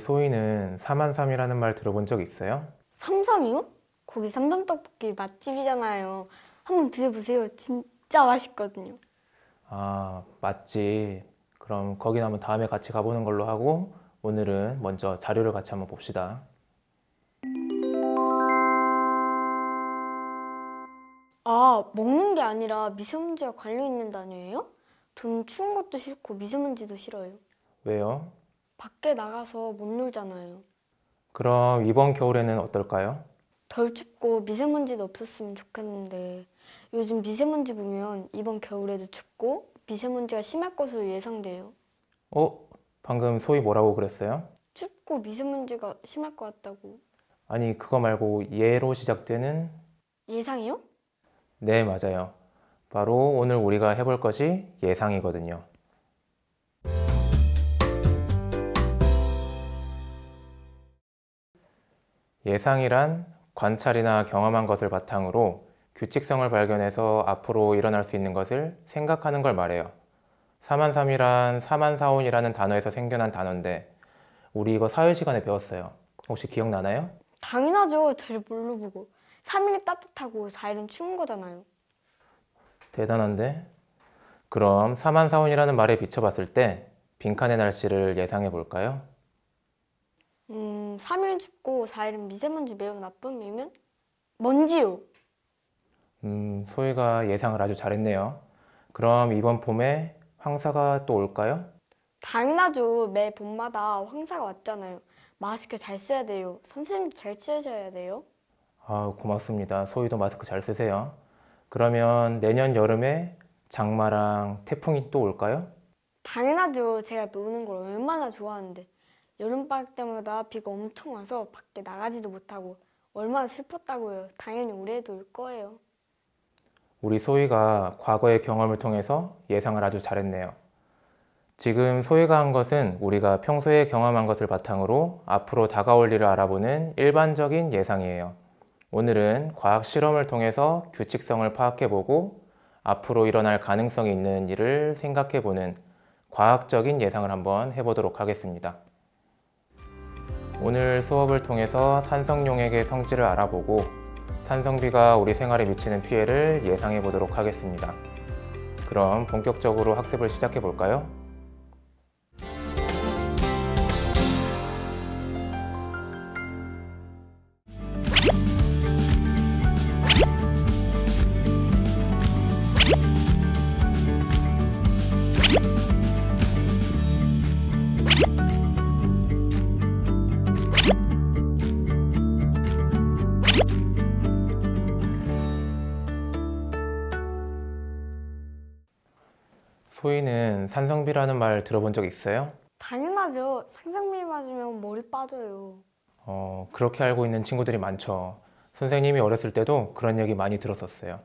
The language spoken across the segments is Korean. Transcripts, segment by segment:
소희는 3만3이라는말 들어본 적 있어요? 3삼이요? 거기 삼삼 떡볶이 맛집이잖아요. 한번 드셔보세요. 진짜 맛있거든요. 아, 맛집. 그럼 거긴 한번 다음에 같이 가보는 걸로 하고 오늘은 먼저 자료를 같이 한번 봅시다. 아, 먹는 게 아니라 미세먼지와 관련 있는 단위예요전 추운 것도 싫고 미세먼지도 싫어요. 왜요? 밖에 나가서 못 놀잖아요. 그럼 이번 겨울에는 어떨까요? 덜 춥고 미세먼지도 없었으면 좋겠는데 요즘 미세먼지 보면 이번 겨울에도 춥고 미세먼지가 심할 것으로 예상돼요. 어? 방금 소희 뭐라고 그랬어요? 춥고 미세먼지가 심할 것 같다고. 아니 그거 말고 예로 시작되는 예상이요? 네 맞아요. 바로 오늘 우리가 해볼 것이 예상이거든요. 예상이란 관찰이나 경험한 것을 바탕으로 규칙성을 발견해서 앞으로 일어날 수 있는 것을 생각하는 걸 말해요. 4만3이란 4만사온이라는 단어에서 생겨난 단어인데 우리 이거 사회 시간에 배웠어요. 혹시 기억나나요? 당연하죠. 잘 뭘로 보고. 3일이 따뜻하고 4일은 추운 거잖아요. 대단한데? 그럼 4만사온이라는 말에 비춰봤을 때 빈칸의 날씨를 예상해 볼까요? 음, 3일은 춥고 4일은 미세먼지 매우 나쁨이면 먼지요. 음, 소희가 예상을 아주 잘했네요. 그럼 이번 봄에 황사가 또 올까요? 당연하죠. 매 봄마다 황사가 왔잖아요. 마스크 잘 써야 돼요. 선생님도 잘 쓰셔야 돼요. 아, 고맙습니다. 소희도 마스크 잘 쓰세요. 그러면 내년 여름에 장마랑 태풍이 또 올까요? 당연하죠. 제가 노는 걸 얼마나 좋아하는데. 여름방학 때마다 비가 엄청 와서 밖에 나가지도 못하고 얼마나 슬펐다고요. 당연히 올해도 올 거예요. 우리 소희가 과거의 경험을 통해서 예상을 아주 잘했네요. 지금 소희가 한 것은 우리가 평소에 경험한 것을 바탕으로 앞으로 다가올 일을 알아보는 일반적인 예상이에요. 오늘은 과학 실험을 통해서 규칙성을 파악해보고 앞으로 일어날 가능성이 있는 일을 생각해보는 과학적인 예상을 한번 해보도록 하겠습니다. 오늘 수업을 통해서 산성용액의 성질을 알아보고 산성비가 우리 생활에 미치는 피해를 예상해 보도록 하겠습니다. 그럼 본격적으로 학습을 시작해 볼까요? 소희는 산성비라는 말 들어본 적 있어요? 당연하죠. 산성비 맞으면 머리 빠져요. 어, 그렇게 알고 있는 친구들이 많죠. 선생님이 어렸을 때도 그런 얘기 많이 들었었어요.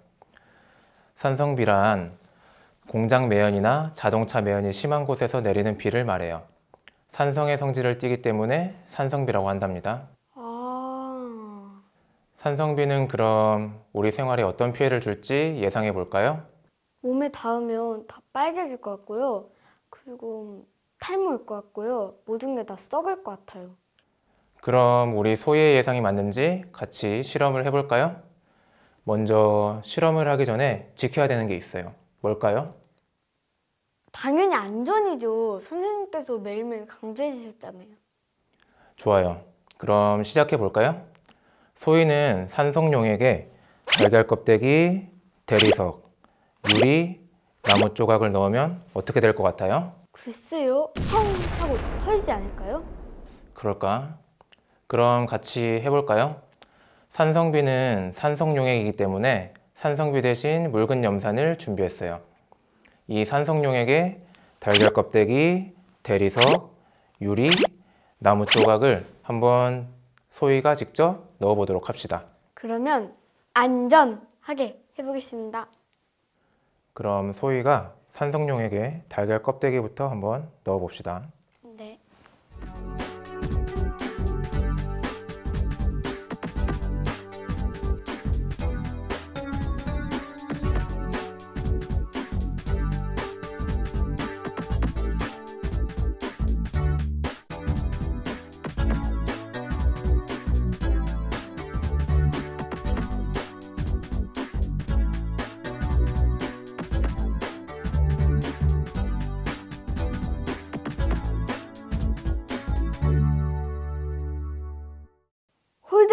산성비란 공장 매연이나 자동차 매연이 심한 곳에서 내리는 비를 말해요. 산성의 성질을 띠기 때문에 산성비라고 한답니다. 아... 산성비는 그럼 우리 생활에 어떤 피해를 줄지 예상해 볼까요? 몸에 닿으면 다 빨개질 것 같고요. 그리고 탈모 일것 같고요. 모든 게 다 썩을 것 같아요. 그럼 우리 소희의 예상이 맞는지 같이 실험을 해볼까요? 먼저 실험을 하기 전에 지켜야 되는 게 있어요. 뭘까요? 당연히 안전이죠. 선생님께서 매일매일 강조해 주셨잖아요. 좋아요. 그럼 시작해 볼까요? 소희는 산성용에게 달걀 껍데기, 대리석, 유리, 나무 조각을 넣으면 어떻게 될 것 같아요? 글쎄요, 펑 하고 터지지 않을까요? 그럴까? 그럼 같이 해볼까요? 산성비는 산성용액이기 때문에 산성비 대신 묽은 염산을 준비했어요. 이 산성용액에 달걀 껍데기, 대리석, 유리, 나무 조각을 한번 소희가 직접 넣어보도록 합시다. 그러면 안전하게 해보겠습니다. 그럼 소희가 산성룡에게 달걀 껍데기부터 한번 넣어 봅시다.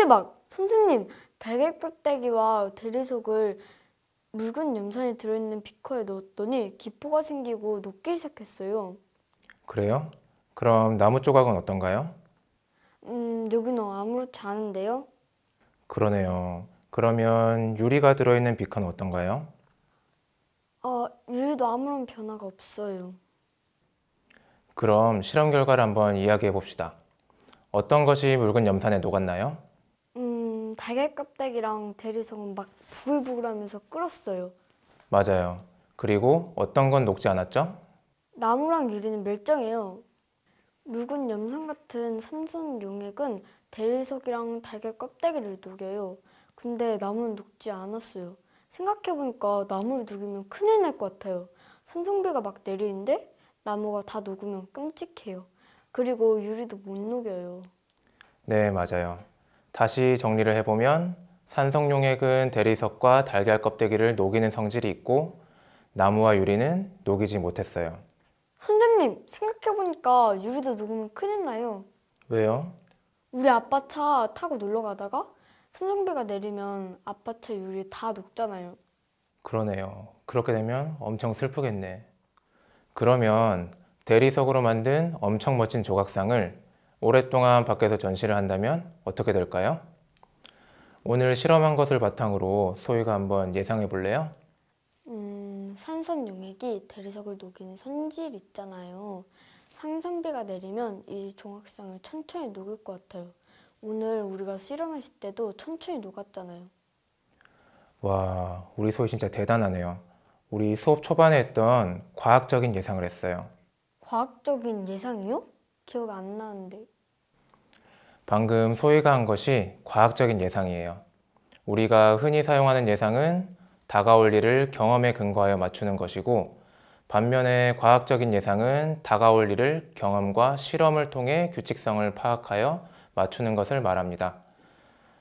그때 선생님 달걀껍데기와 대리석을 묽은 염산이 들어있는 비커에 넣었더니 기포가 생기고 녹기 시작했어요. 그래요? 그럼 나무 조각은 어떤가요? 음, 여기는 아무렇지 않은데요? 그러네요. 그러면 유리가 들어있는 비커는 어떤가요? 어, 유리도 아무런 변화가 없어요. 그럼 실험 결과를 한번 이야기해 봅시다. 어떤 것이 묽은 염산에 녹았나요? 달걀 껍데기랑 대리석은 막 부글부글하면서 끓었어요. 맞아요. 그리고 어떤 건 녹지 않았죠? 나무랑 유리는 멸종해요. 묽은 염산 같은 삼선 용액은 대리석이랑 달걀 껍데기를 녹여요. 근데 나무는 녹지 않았어요. 생각해보니까 나무를 녹이면 큰일 날 것 같아요. 산성비가 막 내리는데 나무가 다 녹으면 끔찍해요. 그리고 유리도 못 녹여요. 네, 맞아요. 다시 정리를 해보면 산성용액은 대리석과 달걀 껍데기를 녹이는 성질이 있고 나무와 유리는 녹이지 못했어요. 선생님, 생각해보니까 유리도 녹으면 큰일 나요. 왜요? 우리 아빠 차 타고 놀러 가다가 산성비가 내리면 아빠 차 유리 다 녹잖아요. 그러네요. 그렇게 되면 엄청 슬프겠네. 그러면 대리석으로 만든 엄청 멋진 조각상을 오랫동안 밖에서 전시를 한다면 어떻게 될까요? 오늘 실험한 것을 바탕으로 소희가 한번 예상해 볼래요? 음, 산선 용액이 대리석을 녹이는 선질 있잖아요. 상선비가 내리면 이종합성을 천천히 녹일 것 같아요. 오늘 우리가 실험했을 때도 천천히 녹았잖아요. 와, 우리 소희 진짜 대단하네요. 우리 수업 초반에 했던 과학적인 예상을 했어요. 과학적인 예상이요? 기억 안 나는데. 방금 소희가 한 것이 과학적인 예상이에요. 우리가 흔히 사용하는 예상은 다가올 일을 경험에 근거하여 맞추는 것이고 반면에 과학적인 예상은 다가올 일을 경험과 실험을 통해 규칙성을 파악하여 맞추는 것을 말합니다.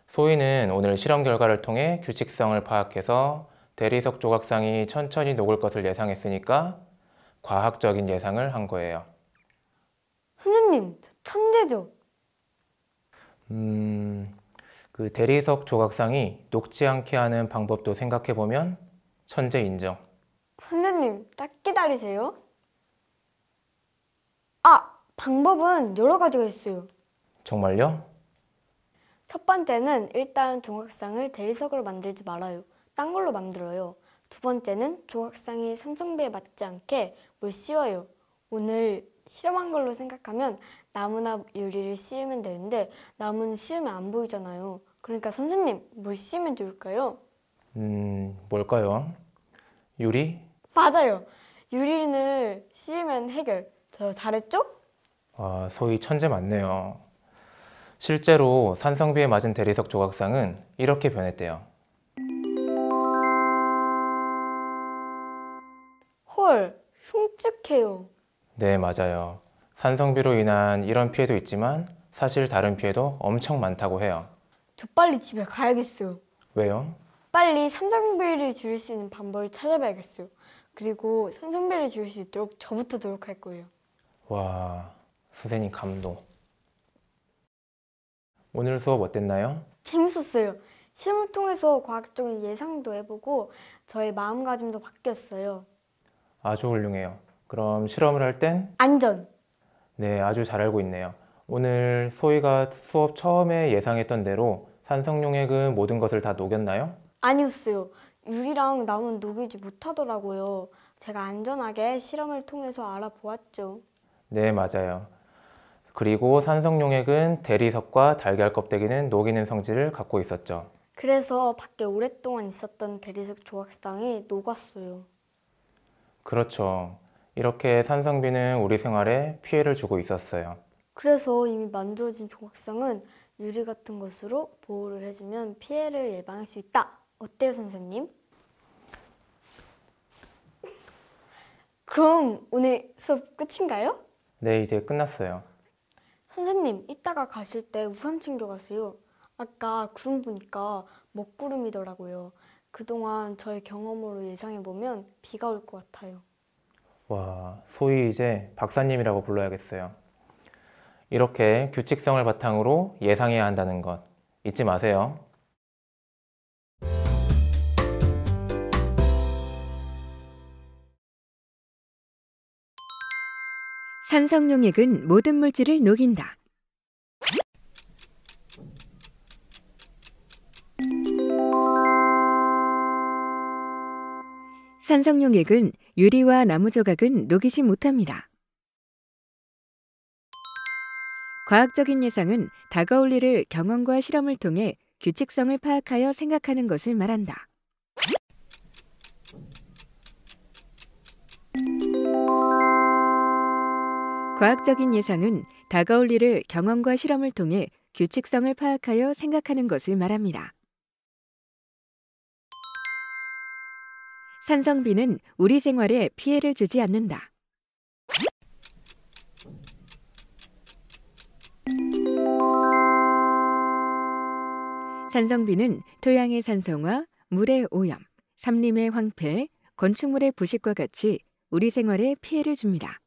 소희는 오늘 실험 결과를 통해 규칙성을 파악해서 대리석 조각상이 천천히 녹을 것을 예상했으니까 과학적인 예상을 한 거예요. 선생님, 천재죠? 음, 그 대리석 조각상이 녹지 않게 하는 방법도 생각해보면 천재 인정. 선생님, 딱 기다리세요. 아, 방법은 여러 가지가 있어요. 정말요? 첫 번째는 일단 조각상을 대리석으로 만들지 말아요. 딴 걸로 만들어요. 두 번째는 조각상이 산성배에 맞지 않게 물 씌워요. 오늘 실험한 걸로 생각하면 나무나 유리를 씌우면 되는데 나무는 씌우면 안 보이잖아요. 그러니까 선생님, 뭘 씌우면 좋을까요? 음, 뭘까요? 유리? 맞아요. 유리를 씌우면 해결. 저 잘했죠? 아, 소위 천재 맞네요. 실제로 산성비에 맞은 대리석 조각상은 이렇게 변했대요. 헐, 흉측해요. 네, 맞아요. 산성비로 인한 이런 피해도 있지만 사실 다른 피해도 엄청 많다고 해요. 저 빨리 집에 가야겠어요. 왜요? 빨리 산성비를 줄일 수 있는 방법을 찾아봐야겠어요. 그리고 산성비를 줄일 수 있도록 저부터 노력할 거예요. 와, 선생님 감동. 오늘 수업 어땠나요? 재밌었어요. 실험을 통해서 과학적인 예상도 해보고 저의 마음가짐도 바뀌었어요. 아주 훌륭해요. 그럼 실험을 할 땐 안전. 네, 아주 잘 알고 있네요. 오늘 소희가 수업 처음에 예상했던 대로 산성용액은 모든 것을 다 녹였나요? 아니었어요. 유리랑 남은 녹이지 못하더라고요. 제가 안전하게 실험을 통해서 알아보았죠. 네, 맞아요. 그리고 산성용액은 대리석과 달걀 껍데기는 녹이는 성질을 갖고 있었죠. 그래서 밖에 오랫동안 있었던 대리석 조각상이 녹았어요. 그렇죠. 이렇게 산성비는 우리 생활에 피해를 주고 있었어요. 그래서 이미 만들어진 조각상은 유리 같은 것으로 보호를 해주면 피해를 예방할 수 있다. 어때요, 선생님? 그럼 오늘 수업 끝인가요? 네, 이제 끝났어요. 선생님, 이따가 가실 때 우산 챙겨가세요. 아까 구름 보니까 먹구름이더라고요. 그동안 저의 경험으로 예상해보면 비가 올 것 같아요. 와, 소위 이제 박사님이라고 불러야겠어요. 이렇게 규칙성을 바탕으로 예상해야 한다는 것 잊지 마세요. 산성용액은 모든 물질을 녹인다. 산성용액은 유리와 나무 조각은 녹이지 못합니다. 과학적인 예상은 다가올 일을 경험과 실험을 통해 규칙성을 파악하여 생각하는 것을 말한다. 과학적인 예상은 다가올 일을 경험과 실험을 통해 규칙성을 파악하여 생각하는 것을 말합니다. 산성비는 우리 생활에 피해를 주지 않는다. 산성비는 토양의 산성화, 물의 오염, 삼림의 황폐, 건축물의 부식과 같이 우리 생활에 피해를 줍니다.